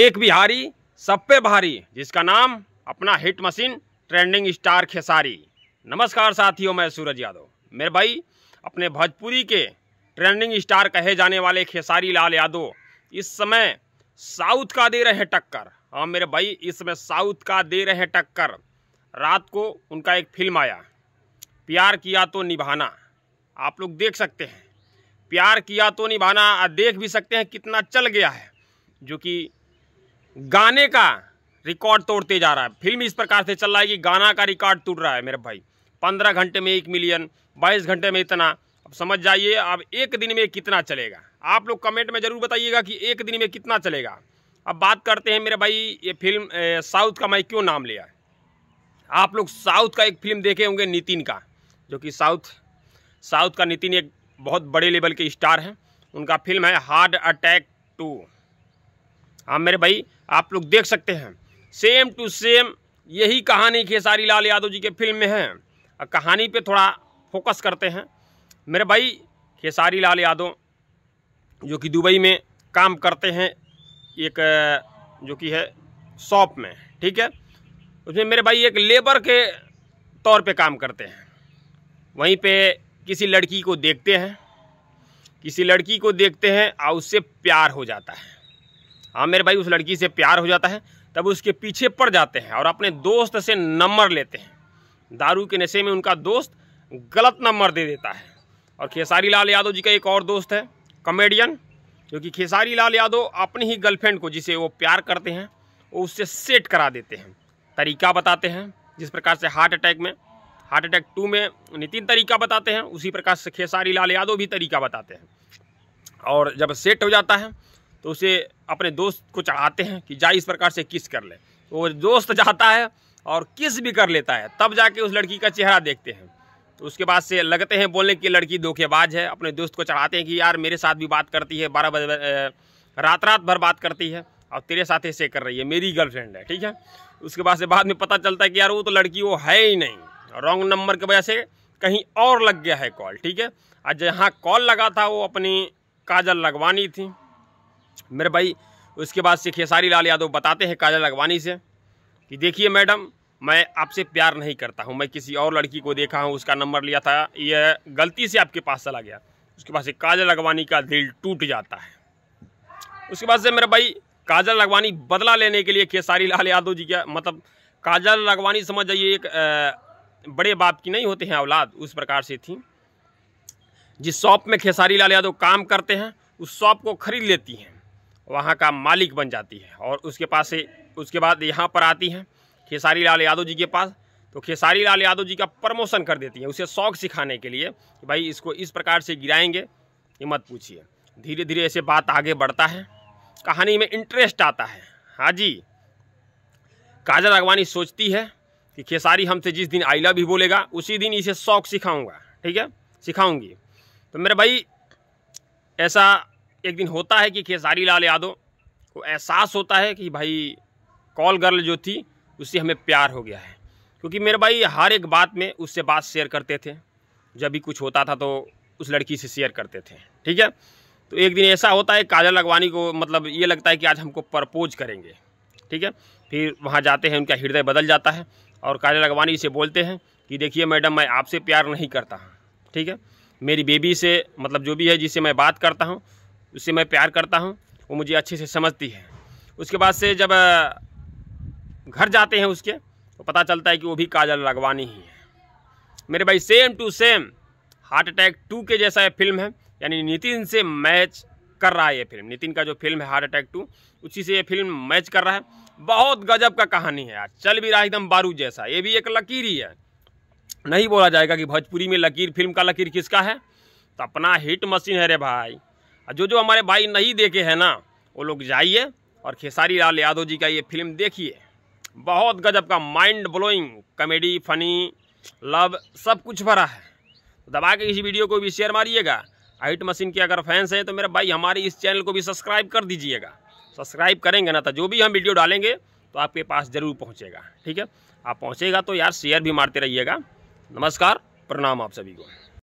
एक बिहारी सब पे भारी जिसका नाम अपना hit machine trending star Khesari नमस्कार साथियों मैं सूरज यादव मेरे भाई अपने भोजपुरी के ट्रेंडिंग स्टार कहे जाने वाले खेसारी लाल यादव इस समय साउथ का दे रहे हैं टक्कर हाँ मेरे भाई इस समय साउथ का दे रहे हैं टक्कर रात को उनका एक फिल्म आया प्यार किया तो निभाना आप लोग देख सकते हैं प्यार किया तो निभाना देख भी सकते हैं कितना चल गया है जो कि गाने का रिकॉर्ड तोड़ते जा रहा है फिल्म इस प्रकार से चल रहा है कि गाना का रिकॉर्ड टूट रहा है मेरे भाई पंद्रह घंटे में एक मिलियन बाईस घंटे में इतना अब समझ जाइए अब एक दिन में कितना चलेगा आप लोग कमेंट में ज़रूर बताइएगा कि एक दिन में कितना चलेगा अब बात करते हैं मेरे भाई ये फिल्म साउथ का मैं क्यों नाम लिया आप लोग साउथ का एक फिल्म देखे होंगे नितिन का जो कि साउथ साउथ का नितिन एक बहुत बड़े लेवल के स्टार हैं उनका फिल्म है हार्ट अटैक टू हाँ मेरे भाई आप लोग देख सकते हैं सेम टू सेम यही कहानी खेसारी लाल यादव जी के फिल्म में है कहानी पे थोड़ा फोकस करते हैं मेरे भाई खेसारी लाल यादव जो कि दुबई में काम करते हैं एक जो कि है शॉप में ठीक है उसमें मेरे भाई एक लेबर के तौर पे काम करते हैं वहीं पे किसी लड़की को देखते हैं किसी लड़की को देखते हैं और उससे प्यार हो जाता है हाँ, मेरे भाई उस लड़की से प्यार हो जाता है तब उसके पीछे पड़ जाते हैं और अपने दोस्त से नंबर लेते हैं दारू के नशे में उनका दोस्त गलत नंबर दे देता है और खेसारी लाल यादव जी का एक और दोस्त है कॉमेडियन क्योंकि खेसारी लाल यादव अपनी ही गर्लफ्रेंड को जिसे वो प्यार करते हैं वो उससे सेट करा देते हैं तरीका बताते हैं जिस प्रकार से हार्ट अटैक में हार्ट अटैक टू में नितिन तरीका बताते हैं उसी प्रकार से खेसारी लाल यादव भी तरीका बताते हैं और जब सेट हो जाता है तो उसे अपने दोस्त को चढ़ाते हैं कि जा इस प्रकार से किस कर ले तो वो दोस्त जाता है और किस भी कर लेता है तब जाके उस लड़की का चेहरा देखते हैं तो उसके बाद से लगते हैं बोलने की लड़की धोखेबाज है अपने दोस्त को चढ़ाते हैं कि यार मेरे साथ भी बात करती है बारह बजे रात रात भर बात करती है और तेरे साथ ऐसे कर रही है मेरी गर्लफ्रेंड है ठीक है उसके बाद से बाद में पता चलता है कि यार वो तो लड़की वो है ही नहीं रॉन्ग नंबर की वजह से कहीं और लग गया है कॉल ठीक है और जहाँ कॉल लगा था वो अपनी काजल लगवानी थी मेरे भाई उसके बाद से खेसारी लाल यादव बताते हैं काजल अगवानी से कि देखिए मैडम मैं आपसे प्यार नहीं करता हूँ मैं किसी और लड़की को देखा हूँ उसका नंबर लिया था यह गलती से आपके पास चला गया उसके बाद से काजल अगवानी का दिल टूट जाता है उसके बाद से मेरे भाई काजल अगवानी बदला लेने के लिए खेसारी लाल यादव जी का मतलब काजल अगवानी समझ जाइए एक बड़े बाप की नहीं होते हैं औलाद उस प्रकार से थी जिस शॉप में खेसारी लाल यादव काम करते हैं उस शॉप को खरीद लेती हैं वहाँ का मालिक बन जाती है और उसके पास से उसके बाद यहाँ पर आती हैं खेसारी लाल यादव जी के पास तो खेसारी लाल यादव जी का प्रमोशन कर देती हैं उसे शौक सिखाने के लिए कि भाई इसको इस प्रकार से गिराएंगे ये मत पूछिए धीरे धीरे ऐसे बात आगे बढ़ता है कहानी में इंटरेस्ट आता है हाँ जी काजल अगवानी सोचती है कि खेसारी हमसे जिस दिन आई लव ही बोलेगा उसी दिन इसे शौक सिखाऊंगा ठीक है सिखाऊंगी तो मेरे भाई ऐसा एक दिन होता है कि खेसारी लाल यादव को एहसास होता है कि भाई कॉल गर्ल जो थी उससे हमें प्यार हो गया है क्योंकि मेरे भाई हर एक बात में उससे बात शेयर करते थे जब भी कुछ होता था तो उस लड़की से शेयर करते थे ठीक है तो एक दिन ऐसा होता है काजल अगवानी को मतलब ये लगता है कि आज हमको प्रपोज करेंगे ठीक है फिर वहाँ जाते हैं उनका हृदय बदल जाता है और काजल अगवानी से बोलते हैं कि देखिए मैडम मैं आपसे प्यार नहीं करता ठीक है मेरी बेबी से मतलब जो भी है जिससे मैं बात करता हूँ उससे मैं प्यार करता हूँ वो मुझे अच्छे से समझती है उसके बाद से जब घर जाते हैं उसके तो पता चलता है कि वो भी काजल लगवानी ही है मेरे भाई same to same heart attack two के जैसा ये फिल्म है यानी नितिन से मैच कर रहा है ये फिल्म नितिन का जो फिल्म है हार्ट अटैक टू उसी से ये फिल्म मैच कर रहा है बहुत गजब का कहानी है यार चल भी रहा है एकदम बारूद जैसा ये भी एक लकीर ही है नहीं बोला जाएगा कि भोजपुरी में लकीर फिल्म का लकीर किसका है तो अपना हिट मशीन है रे भाई जो जो हमारे भाई नहीं देखे हैं ना वो लोग जाइए और खेसारी लाल यादव जी का ये फिल्म देखिए बहुत गजब का mind blowing comedy funny love सब कुछ भरा है तो दबा के इस वीडियो को भी शेयर मारिएगा हाइट मशीन के अगर फैंस हैं तो मेरा भाई हमारे इस चैनल को भी सब्सक्राइब कर दीजिएगा सब्सक्राइब करेंगे ना तो जो भी हम वीडियो डालेंगे तो आपके पास ज़रूर पहुँचेगा ठीक है आप पहुँचेगा तो यार शेयर भी मारते रहिएगा नमस्कार प्रणाम आप सभी को